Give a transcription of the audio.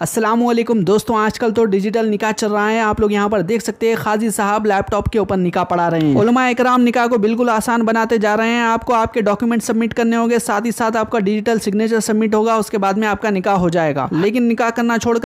असलम दोस्तों आजकल तो डिजिटल निकाह चल रहा है आप लोग यहाँ पर देख सकते हैं खाजी साहब लैपटॉप के ऊपर निकाह पढ़ा रहे हैं उलमा इकराम निकाह को बिल्कुल आसान बनाते जा रहे हैं आपको आपके डॉक्यूमेंट सबमिट करने होंगे साथ ही साथ आपका डिजिटल सिग्नेचर सबमिट होगा उसके बाद में आपका निकाह हो जाएगा लेकिन निकाह करना छोड़कर